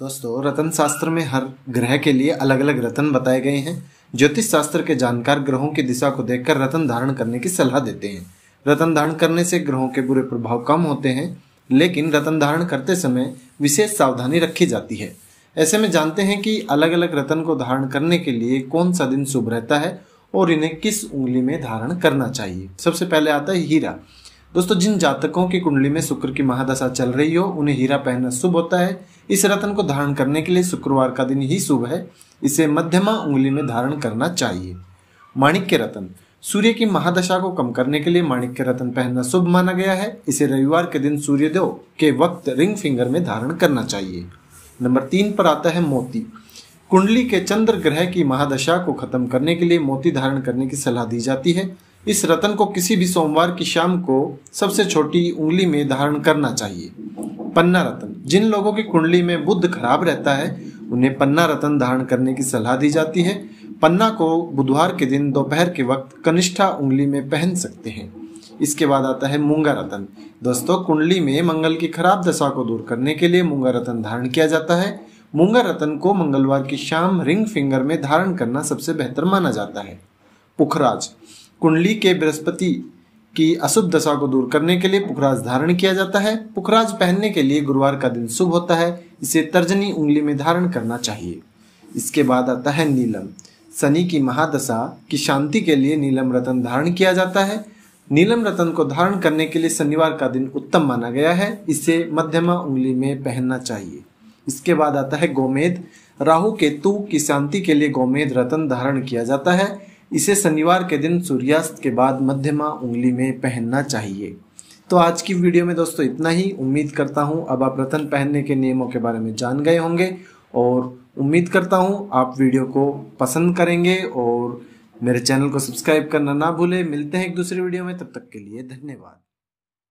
दोस्तों रतन शास्त्र में हर ग्रह के लिए अलग अलग रतन बताए गए हैं ज्योतिष शास्त्र के जानकार ग्रहों की दिशा को देखकर रतन धारण करने की सलाह देते हैं रतन धारण करने से ग्रहों के बुरे प्रभाव कम होते हैं लेकिन रतन धारण करते समय विशेष सावधानी रखी जाती है ऐसे में जानते हैं कि अलग अलग रतन को धारण करने के लिए कौन सा दिन शुभ रहता है और इन्हें किस उंगली में धारण करना चाहिए सबसे पहले आता है हीरा दोस्तों जिन जातकों की कुंडली में शुक्र की महादशा चल रही हो उन्हें हीरा पहनना शुभ होता है इस रत्न को धारण करने के लिए शुक्रवार का दिन ही शुभ है इसे मध्यमा उंगली में धारण करना चाहिए माणिक्य रत्न सूर्य की महादशा को कम करने के लिए माणिक्य रत्न पहनना शुभ माना गया है इसे रविवार के दिन सूर्योदय के वक्त रिंग फिंगर में धारण करना चाहिए नंबर तीन पर आता है मोती कुंडली के चंद्र ग्रह की महादशा को खत्म करने के लिए मोती धारण करने की सलाह दी जाती है इस रतन को किसी भी सोमवार की शाम को सबसे छोटी उंगली में धारण करना चाहिए पन्ना रतन जिन लोगों की कुंडली में बुद्ध खराब रहता है उन्हें पन्ना रतन धारण करने की सलाह दी जाती है पन्ना को बुधवार के दिन दोपहर के वक्त कनिष्ठा उंगली में पहन सकते हैं इसके बाद आता है मूंगा रतन दोस्तों कुंडली में मंगल की खराब दशा को दूर करने के लिए मूंगा रतन धारण किया जाता है मूंगा रतन को मंगलवार की शाम रिंग फिंगर में धारण करना सबसे बेहतर माना जाता है पुखराज कुंडली के बृहस्पति की अशुभ दशा को दूर करने के लिए पुखराज धारण किया जाता है पुखराज पहनने के लिए गुरुवार का दिन शुभ होता है इसे तर्जनी उंगली में धारण करना चाहिए इसके बाद आता है नीलम शनि की महादशा की शांति के लिए नीलम रतन धारण किया जाता है नीलम रतन को धारण करने के लिए शनिवार का दिन उत्तम माना गया है इसे मध्यमा उंगली में पहनना चाहिए इसके बाद आता है गोमेद राहु केतु की शांति के लिए गोमेद रतन धारण किया जाता है इसे शनिवार के दिन सूर्यास्त के बाद मध्यमा उंगली में पहनना चाहिए तो आज की वीडियो में दोस्तों इतना ही उम्मीद करता हूँ अब आप रतन पहनने के नियमों के बारे में जान गए होंगे और उम्मीद करता हूँ आप वीडियो को पसंद करेंगे और मेरे चैनल को सब्सक्राइब करना ना भूलें मिलते हैं एक दूसरे वीडियो में तब तक के लिए धन्यवाद